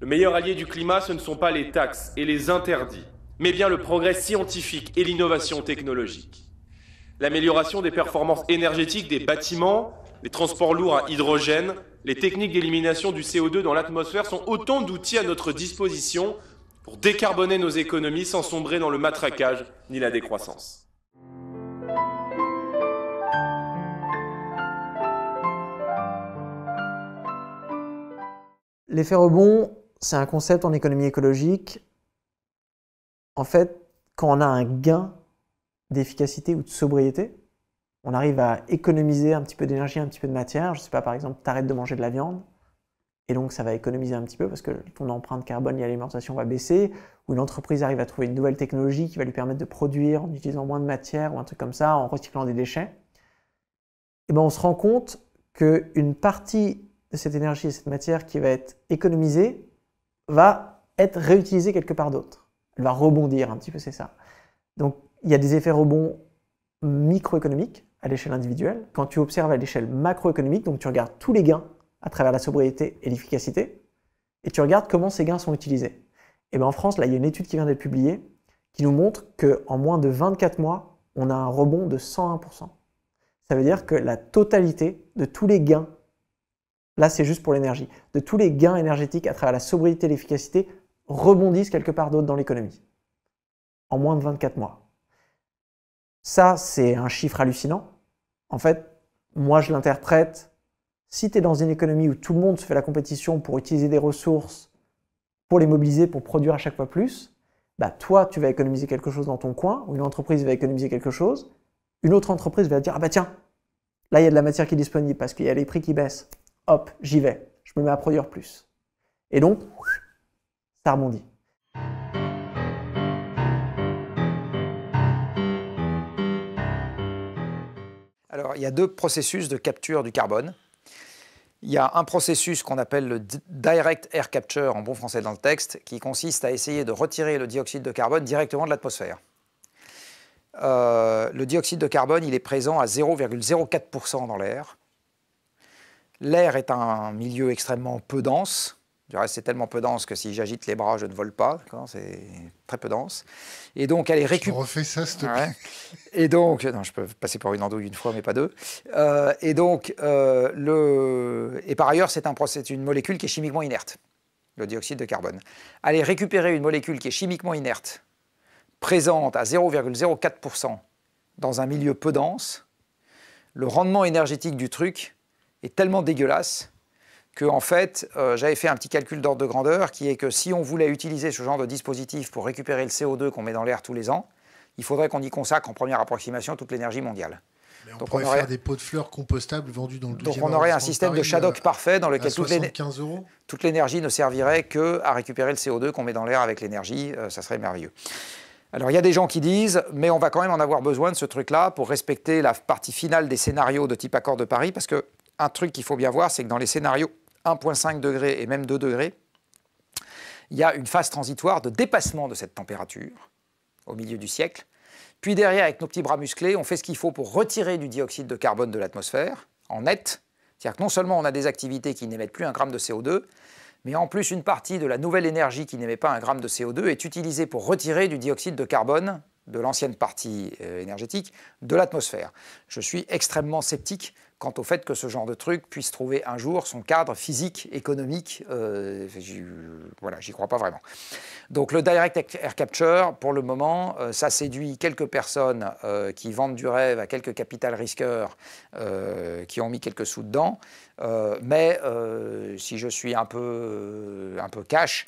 Le meilleur allié du climat, ce ne sont pas les taxes et les interdits, mais bien le progrès scientifique et l'innovation technologique. L'amélioration des performances énergétiques des bâtiments, les transports lourds à hydrogène, les techniques d'élimination du CO2 dans l'atmosphère sont autant d'outils à notre disposition pour décarboner nos économies sans sombrer dans le matraquage ni la décroissance. L'effet rebond, c'est un concept en économie écologique. En fait, quand on a un gain d'efficacité ou de sobriété, on arrive à économiser un petit peu d'énergie, un petit peu de matière. Je ne sais pas, par exemple, tu arrêtes de manger de la viande, et donc ça va économiser un petit peu parce que ton empreinte carbone et l'alimentation va baisser, ou une entreprise arrive à trouver une nouvelle technologie qui va lui permettre de produire en utilisant moins de matière ou un truc comme ça, en recyclant des déchets. Et eh ben, on se rend compte qu'une partie de cette énergie et cette matière qui va être économisée va être réutilisée quelque part d'autre. Elle va rebondir un petit peu, c'est ça. Donc il y a des effets rebonds microéconomiques à l'échelle individuelle. Quand tu observes à l'échelle macroéconomique, donc tu regardes tous les gains à travers la sobriété et l'efficacité, et tu regardes comment ces gains sont utilisés. Et bien en France, là, il y a une étude qui vient d'être publiée qui nous montre qu'en moins de 24 mois, on a un rebond de 101%. Ça veut dire que la totalité de tous les gains Là, c'est juste pour l'énergie. De tous les gains énergétiques à travers la sobriété et l'efficacité rebondissent quelque part d'autre dans l'économie. En moins de 24 mois. Ça, c'est un chiffre hallucinant. En fait, moi, je l'interprète. Si tu es dans une économie où tout le monde se fait la compétition pour utiliser des ressources, pour les mobiliser, pour produire à chaque fois plus, bah toi, tu vas économiser quelque chose dans ton coin, ou une entreprise va économiser quelque chose, une autre entreprise va dire, ah bah tiens, là, il y a de la matière qui est disponible parce qu'il y a les prix qui baissent hop, j'y vais, je me mets à produire plus. Et donc, ça rebondit. Alors, il y a deux processus de capture du carbone. Il y a un processus qu'on appelle le direct air capture en bon français dans le texte, qui consiste à essayer de retirer le dioxyde de carbone directement de l'atmosphère. Euh, le dioxyde de carbone, il est présent à 0,04% dans l'air. L'air est un milieu extrêmement peu dense. Du reste, c'est tellement peu dense que si j'agite les bras, je ne vole pas. C'est très peu dense. Et donc, elle est refais ça, s'il te plaît. Et donc, je peux passer par une andouille une fois, mais pas deux. Euh, et donc, euh, Et par ailleurs, c'est un une molécule qui est chimiquement inerte, le dioxyde de carbone. Aller récupérer une molécule qui est chimiquement inerte, présente à 0,04% dans un milieu peu dense, le rendement énergétique du truc est tellement dégueulasse que, en fait, euh, j'avais fait un petit calcul d'ordre de grandeur qui est que si on voulait utiliser ce genre de dispositif pour récupérer le CO2 qu'on met dans l'air tous les ans, il faudrait qu'on y consacre en première approximation toute l'énergie mondiale. Mais on donc pourrait on faire des pots de fleurs compostables vendus dans le Donc on aurait un système de Shadok euh, parfait dans lequel toute l'énergie ne servirait que à récupérer le CO2 qu'on met dans l'air avec l'énergie, euh, ça serait merveilleux. Alors il y a des gens qui disent, mais on va quand même en avoir besoin de ce truc-là pour respecter la partie finale des scénarios de type accord de Paris, parce que un truc qu'il faut bien voir, c'est que dans les scénarios 1,5 degrés et même 2 degrés, il y a une phase transitoire de dépassement de cette température au milieu du siècle. Puis derrière, avec nos petits bras musclés, on fait ce qu'il faut pour retirer du dioxyde de carbone de l'atmosphère en net. C'est-à-dire que non seulement on a des activités qui n'émettent plus un gramme de CO2, mais en plus une partie de la nouvelle énergie qui n'émet pas un gramme de CO2 est utilisée pour retirer du dioxyde de carbone de l'ancienne partie euh, énergétique de l'atmosphère. Je suis extrêmement sceptique quant au fait que ce genre de truc puisse trouver un jour son cadre physique, économique, euh, voilà, j'y crois pas vraiment. Donc le direct air capture, pour le moment, euh, ça séduit quelques personnes euh, qui vendent du rêve à quelques capital risqueurs qui ont mis quelques sous dedans. mais si je suis un peu, un peu cash,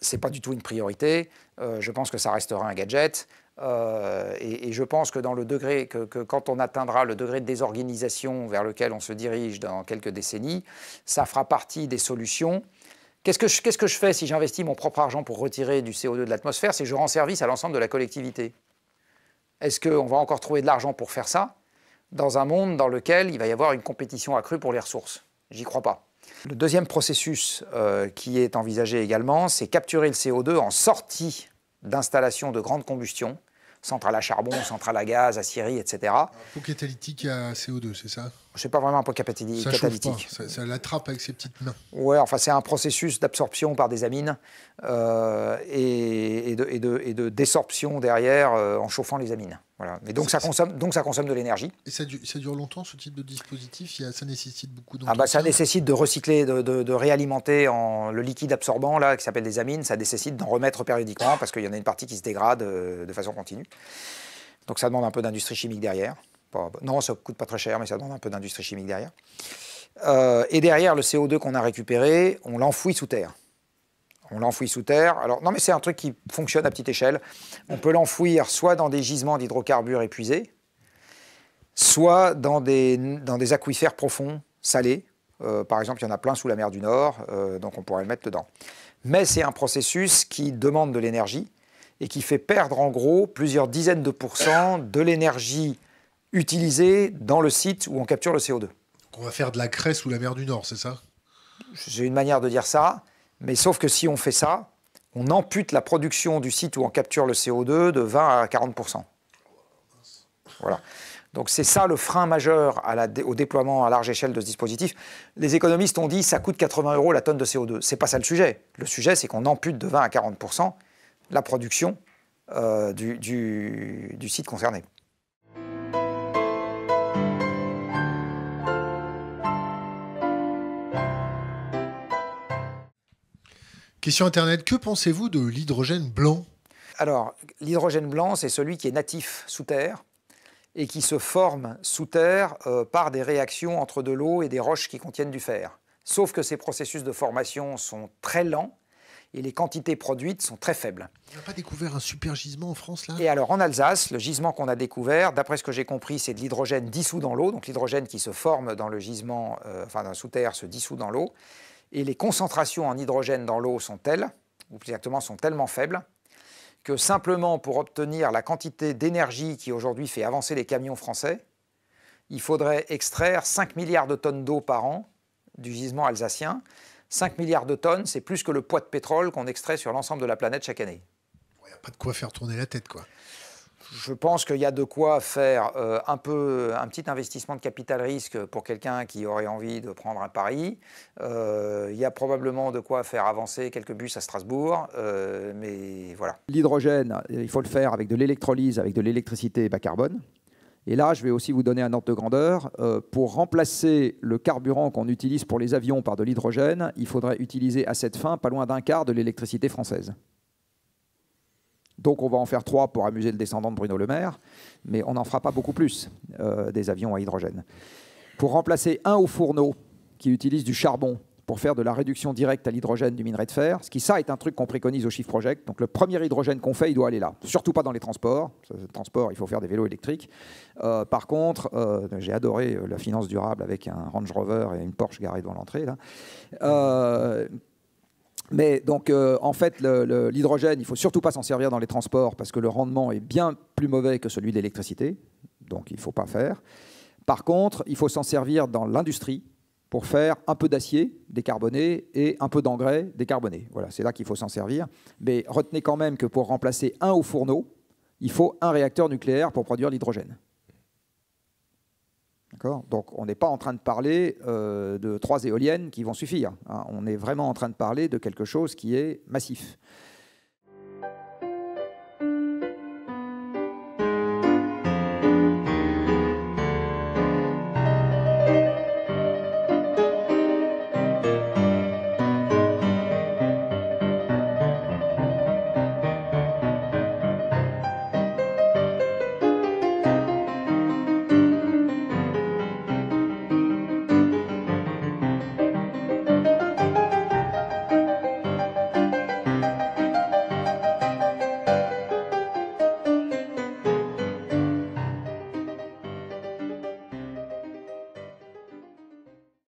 c'est pas du tout une priorité. je pense que ça restera un gadget. Euh, et, je pense que dans le degré que, quand on atteindra le degré de désorganisation vers lequel on se dirige dans quelques décennies, ça fera partie des solutions. Qu'est-ce que, je, fais si j'investis mon propre argent pour retirer du CO2 de l'atmosphère C'est que je rends service à l'ensemble de la collectivité. Est-ce qu'on va encore trouver de l'argent pour faire ça dans un monde dans lequel il va y avoir une compétition accrue pour les ressources J'y crois pas. Le deuxième processus euh, qui est envisagé également, c'est capturer le CO2 en sortie d'installations de grande combustion centrale à charbon, centrale à gaz, à syrie, etc. Pour catalytique à CO2, c'est ça je sais pas vraiment un point ça catalytique. Ça, ça l'attrape avec ses petites mains. Oui, enfin c'est un processus d'absorption par des amines euh, et, et, de, désorption derrière euh, en chauffant les amines. Voilà. donc ça consomme, donc ça consomme de l'énergie. Et ça dure, longtemps ce type de dispositif. ça nécessite beaucoup Ah bah ça nécessite de recycler, de, réalimenter en, le liquide absorbant là qui s'appelle des amines. Ça nécessite d'en remettre périodiquement parce qu'il y en a une partie qui se dégrade euh, de façon continue. Donc ça demande un peu d'industrie chimique derrière non, ça coûte pas très cher, mais ça demande un peu d'industrie chimique derrière. Euh, et derrière, le CO2 qu'on a récupéré, on l'enfouit sous terre. On l'enfouit sous terre. Alors, non, mais c'est un truc qui fonctionne à petite échelle. On peut l'enfouir soit dans des gisements d'hydrocarbures épuisés, soit dans des, aquifères profonds, salés. Euh, par exemple, il y en a plein sous la mer du Nord, euh, donc on pourrait le mettre dedans. Mais c'est un processus qui demande de l'énergie et qui fait perdre en gros plusieurs dizaines de pourcents de l'énergie utilisé dans le site où on capture le CO2. on va faire de la craie sous la mer du Nord, c'est ça J'ai une manière de dire ça, mais sauf que si on fait ça, on ampute la production du site où on capture le CO2 de 20 à 40 Voilà. Donc c'est ça le frein majeur à la, au déploiement à large échelle de ce dispositif. Les économistes ont dit ça coûte 80 euros la tonne de CO2. C'est pas ça le sujet. Le sujet c'est qu'on ampute de 20 à 40 la production euh, du site concerné. Question Internet, que pensez-vous de l'hydrogène blanc Alors, l'hydrogène blanc, c'est celui qui est natif sous terre et qui se forme sous terre euh, par des réactions entre de l'eau et des roches qui contiennent du fer. Sauf que ces processus de formation sont très lents et les quantités produites sont très faibles. On n'a pas découvert un super gisement en France là Et alors en Alsace, le gisement qu'on a découvert, d'après ce que j'ai compris, c'est de l'hydrogène dissous dans l'eau, donc l'hydrogène qui se forme dans le gisement, euh, enfin sous terre se dissout dans l'eau et les concentrations en hydrogène dans l'eau sont telles, ou plus exactement sont tellement faibles, que simplement pour obtenir la quantité d'énergie qui aujourd'hui fait avancer les camions français, il faudrait extraire 5 milliards de tonnes d'eau par an du gisement alsacien. 5 milliards de tonnes, c'est plus que le poids de pétrole qu'on extrait sur l'ensemble de la planète chaque année. Il n'y a pas de quoi faire tourner la tête, quoi je pense qu'il y a de quoi faire euh, un, petit investissement de capital risque pour quelqu'un qui aurait envie de prendre un pari. Euh, il y a probablement de quoi faire avancer quelques bus à Strasbourg, euh, mais voilà. L'hydrogène, il faut le faire avec de l'électrolyse, avec de l'électricité bas carbone. Et là, je vais aussi vous donner un ordre de grandeur. pour remplacer le carburant qu'on utilise pour les avions par de l'hydrogène, il faudrait utiliser à cette fin pas loin d'un quart de l'électricité française. Donc on va en faire trois pour amuser le descendant de Bruno Le Maire, mais on n'en fera pas beaucoup plus euh, des avions à hydrogène. Pour remplacer un au fourneau qui utilise du charbon pour faire de la réduction directe à l'hydrogène du minerai de fer, ce qui ça est un truc qu'on préconise au Chiffre Project. Donc le premier hydrogène qu'on fait, il doit aller là. Surtout pas dans les transports. Le transport, il faut faire des vélos électriques. Euh, par contre, euh, j'ai adoré la finance durable avec un Range Rover et une Porsche garée devant l'entrée. Là. Mais donc, euh, en fait, l'hydrogène, il faut surtout pas s'en servir dans les transports parce que le rendement est bien plus mauvais que celui de l'électricité. Donc, il ne faut pas faire. Par contre, il faut s'en servir dans l'industrie pour faire un peu d'acier décarboné et un peu d'engrais décarboné. Voilà, c'est là qu'il faut s'en servir. Mais retenez quand même que pour remplacer un haut fourneau, il faut un réacteur nucléaire pour produire l'hydrogène. Donc on n'est pas en train de parler euh, de trois éoliennes qui vont suffire. Hein. On est vraiment en train de parler de quelque chose qui est massif.